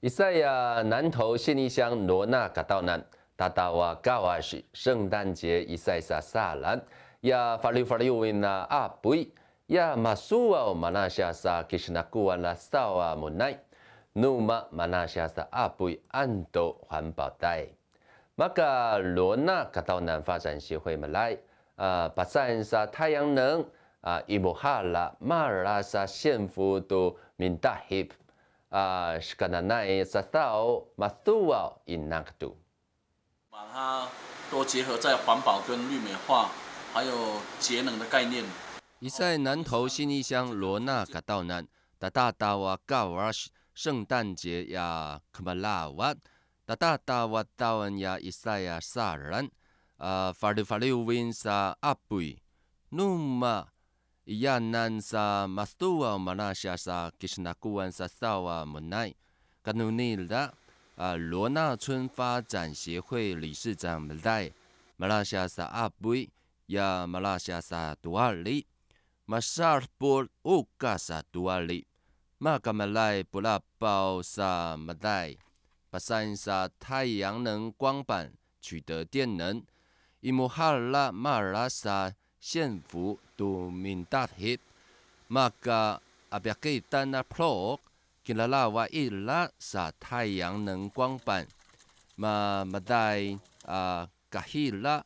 伊赛亚南投县立乡罗纳嘎道南达达瓦嘎瓦市圣诞节伊赛萨萨兰亚法律法律委员呐阿布伊亚马苏瓦马纳西亚撒基什纳古瓦拉萨瓦莫奈努马马纳西亚撒阿布伊安都环保带。马嘎罗纳嘎道南发展协会马来啊巴塞尼亚太阳能啊伊姆哈拉马尔拉沙县府都民大喜。啊，shikana nae satao m a t h u a i n a g u 把它都结合在环保跟绿美化，还有节能的概念。伊在南投新义乡罗纳卡道南达 a 达 a da a a 圣诞节呀，kumala w a 达 a d n a 伊塞呀萨兰，啊法律法律 winsa a u i u 伊亚南沙马斯多瓦马拉西亚沙吉什纳古安沙萨瓦木奈卡努尼尔达啊罗纳村发展协会理事长木奈马拉西亚阿贝呀马拉西亚杜阿里马沙尔博乌加沙杜阿里马格马奈布拉鲍沙木奈巴西沙太阳能光板取得电能伊穆哈拉马拉沙。幸福度面达协，马加阿别给丹阿坡，今来拉瓦伊拉晒太阳能光板，马马在阿加希拉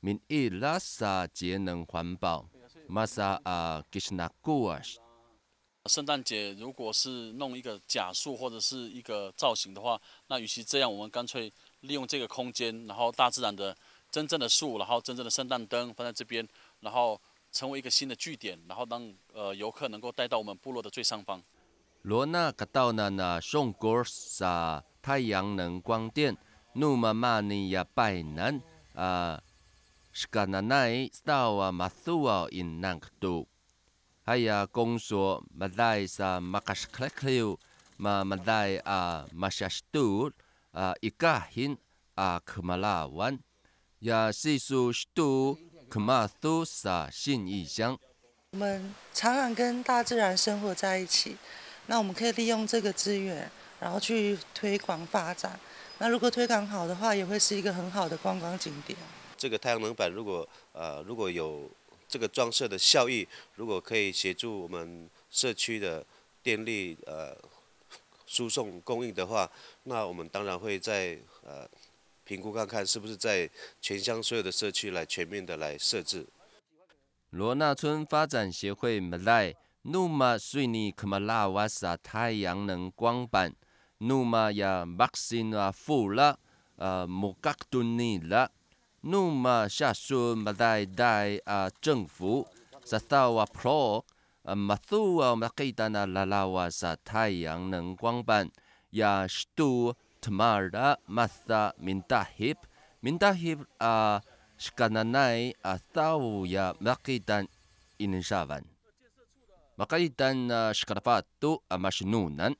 民意拉萨节能环保，马萨阿基什纳古尔圣诞节如果是弄一个假树或者是一个造型的话，那与其这样，我们干脆利用这个空间，然后大自然的。真正的树，然后真正的圣诞灯放在这边，然后成为一个新的据点，然后让呃游客能够带到我们部落的最上方。亚细苏许多，可马足萨信义乡。我们常常跟大自然生活在一起，那我们可以利用这个资源，然后去推广发展。那如果推广好的话，也会是一个很好的观光景点。这个太阳能板，如果呃如果有这个装设的效益，如果可以协助我们社区的电力呃输送供应的话，那我们当然会在呃。评估看看是不是在全乡所有的社区来全面的来设置。temarda masa mintahib mintahib a skananai atau ya makitan inisavan makitan skarpatu a masnunan